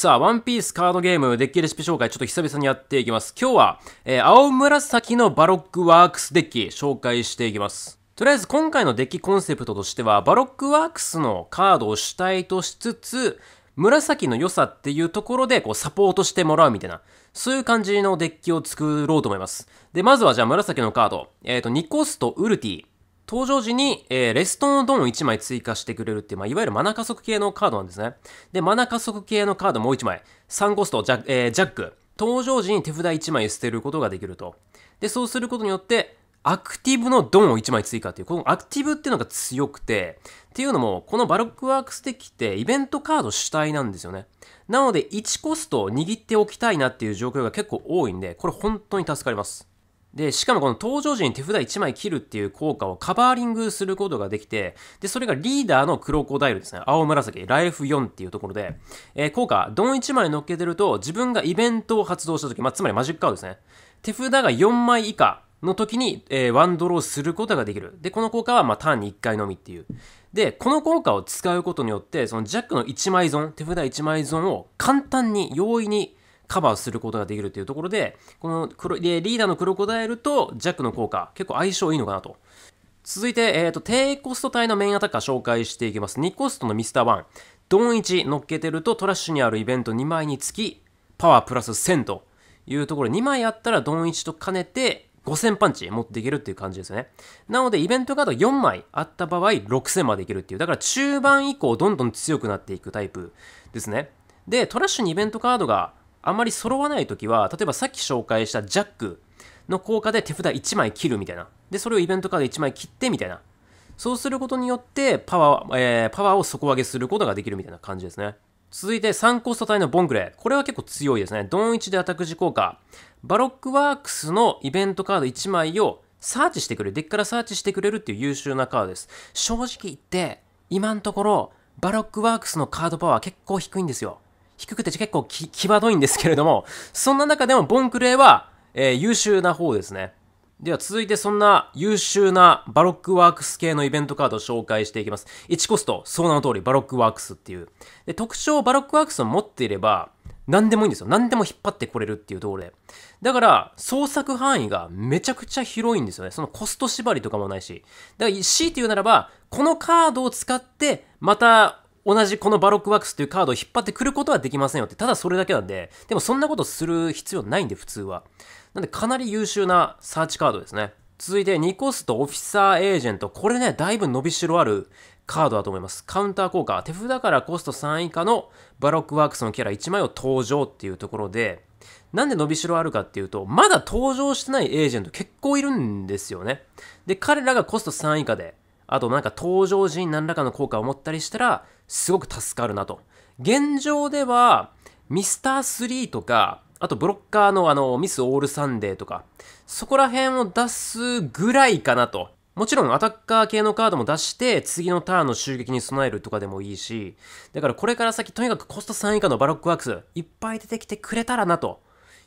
さあ、ワンピースカードゲームデッキレシピ紹介ちょっと久々にやっていきます。今日は、えー、青紫のバロックワークスデッキ紹介していきます。とりあえず今回のデッキコンセプトとしては、バロックワークスのカードを主体としつつ、紫の良さっていうところでこうサポートしてもらうみたいな、そういう感じのデッキを作ろうと思います。で、まずはじゃあ紫のカード、えっ、ー、と、2コスとウルティ。登場時に、えー、レストのドンを1枚追加してくれるっていう、まあ、いわゆるマナ加速系のカードなんですね。で、マナ加速系のカードもう1枚。3コストジャ,、えー、ジャック。登場時に手札1枚捨てることができると。で、そうすることによって、アクティブのドンを1枚追加っていう、このアクティブっていうのが強くて、っていうのも、このバロックワークステキってイベントカード主体なんですよね。なので、1コスト握っておきたいなっていう状況が結構多いんで、これ本当に助かります。で、しかもこの登場時に手札1枚切るっていう効果をカバーリングすることができて、で、それがリーダーのクロコダイルですね。青紫、ライフ4っていうところで、えー、効果、ドン1枚乗っけてると、自分がイベントを発動した時、まあ、つまりマジックカードですね。手札が4枚以下の時に、えー、ワンドローすることができる。で、この効果は、まあ、ターンに1回のみっていう。で、この効果を使うことによって、そのジャックの1枚損、手札1枚損を簡単に、容易にカバーすることができるというところで、このでリーダーのクロコダイルとジャックの効果、結構相性いいのかなと。続いて、えー、と、低コスト帯のメインアタッカー紹介していきます。2コストのミスター1。ドン1乗っけてるとトラッシュにあるイベント2枚につき、パワープラス1000というところ、2枚あったらドン1と兼ねて5000パンチ持っていけるっていう感じですね。なので、イベントカード4枚あった場合、6000までいけるっていう。だから中盤以降、どんどん強くなっていくタイプですね。で、トラッシュにイベントカードがあんまり揃わない時は、例えばさっき紹介したジャックの効果で手札1枚切るみたいな。で、それをイベントカード1枚切ってみたいな。そうすることによってパワー、えー、パワーを底上げすることができるみたいな感じですね。続いて3コスト帯のボングレー。これは結構強いですね。ドン1でアタック時効果。バロックワークスのイベントカード1枚をサーチしてくれる。デッキからサーチしてくれるっていう優秀なカードです。正直言って、今のところ、バロックワークスのカードパワー結構低いんですよ。低くて結構き、際どいんですけれども、そんな中でもボンクレーは、えー、優秀な方ですね。では続いてそんな優秀なバロックワークス系のイベントカードを紹介していきます。1コスト、その名の通りバロックワークスっていう。で特徴をバロックワークスを持っていれば、何でもいいんですよ。何でも引っ張ってこれるっていうところで。だから、創作範囲がめちゃくちゃ広いんですよね。そのコスト縛りとかもないし。だから、C って言うならば、このカードを使って、また同じこのバロックワックスというカードを引っ張ってくることはできませんよって、ただそれだけなんで、でもそんなことする必要ないんで、普通は。なんでかなり優秀なサーチカードですね。続いて、2コストオフィサーエージェント。これね、だいぶ伸びしろあるカードだと思います。カウンター効果。手札からコスト3以下のバロックワークスのキャラ1枚を登場っていうところで、なんで伸びしろあるかっていうと、まだ登場してないエージェント結構いるんですよね。で、彼らがコスト3以下で、あとなんか登場時に何らかの効果を持ったりしたら、すごく助かるなと。現状では、ミスター3とか、あとブロッカーのあの、ミスオールサンデーとか、そこら辺を出すぐらいかなと。もちろんアタッカー系のカードも出して、次のターンの襲撃に備えるとかでもいいし、だからこれから先とにかくコスト3以下のバロックワークス、いっぱい出てきてくれたらなと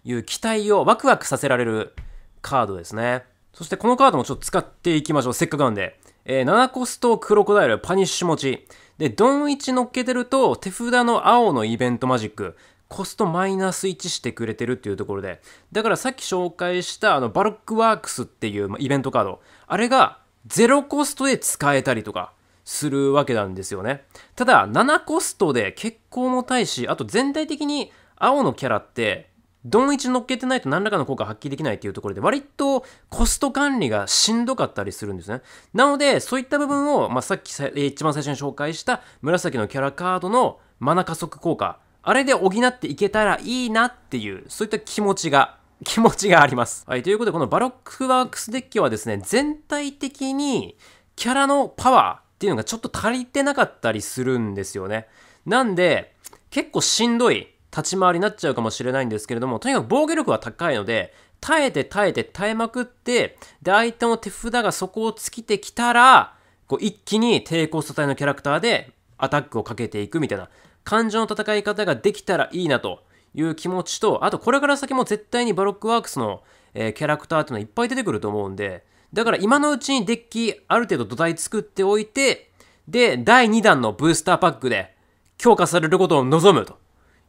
いう期待をワクワクさせられるカードですね。そしてこのカードもちょっと使っていきましょう。せっかくなんで。えー、7コストクロコダイル、パニッシュ持ち。で、ドン1乗っけてると、手札の青のイベントマジック、コストマイナス1してくれてるっていうところで、だからさっき紹介したあのバロックワークスっていうイベントカード、あれが0コストで使えたりとかするわけなんですよね。ただ、7コストで結構重たいし、あと全体的に青のキャラってどん1乗っけてないと何らかの効果発揮できないっていうところで、割とコスト管理がしんどかったりするんですね。なので、そういった部分を、まあ、さっき一番最初に紹介した紫のキャラカードのマナ加速効果、あれで補っていけたらいいなっていう、そういった気持ちが 気持ちがあります。はい、ということで、このバロックワークスデッキはですね、全体的にキャラのパワーっていうのがちょっと足りてなかったりするんですよね。なんで、結構しんどい立ち回りになっちゃうかもしれないんですけれども、とにかく防御力は高いので、耐えて耐えて耐えまくって、で、相手の手札がそこを尽きてきたら、こう一気に抵抗素体のキャラクターでアタックをかけていくみたいな、感情の戦い方ができたらいいなという気持ちと、あとこれから先も絶対にバロックワークスの、えー、キャラクターっていうのはいっぱい出てくると思うんで、だから今のうちにデッキある程度土台作っておいて、で、第2弾のブースターパックで強化されることを望むと。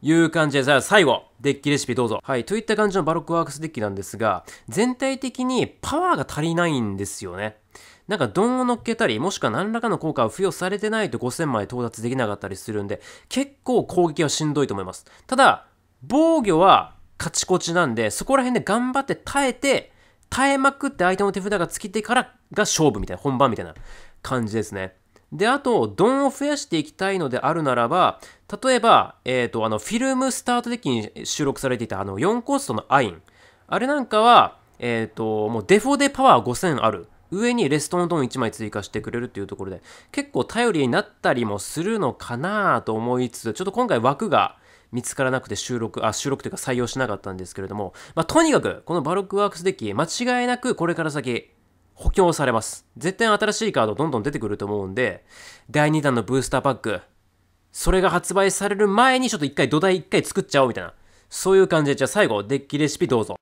いう感じで、じゃあ最後、デッキレシピどうぞ。はい、といった感じのバロックワークスデッキなんですが、全体的にパワーが足りないんですよね。なんか、ドンを乗っけたり、もしくは何らかの効果を付与されてないと5000枚到達できなかったりするんで、結構攻撃はしんどいと思います。ただ、防御はカチコチなんで、そこら辺で頑張って耐えて、耐えまくって相手の手札が尽きてからが勝負みたいな、本番みたいな感じですね。で、あと、ドンを増やしていきたいのであるならば、例えば、えっ、ー、と、あの、フィルムスタートデッキに収録されていた、あの、4コストのアイン。あれなんかは、えっ、ー、と、もうデフォでパワー5000ある。上にレストのドン1枚追加してくれるっていうところで、結構頼りになったりもするのかなと思いつつ、ちょっと今回枠が見つからなくて収録、あ、収録というか採用しなかったんですけれども、まあ、とにかく、このバロックワークスデッキ、間違いなくこれから先、補強されます。絶対新しいカードどんどん出てくると思うんで、第2弾のブースターパック、それが発売される前にちょっと一回土台一回作っちゃおうみたいな。そういう感じで、じゃあ最後、デッキレシピどうぞ。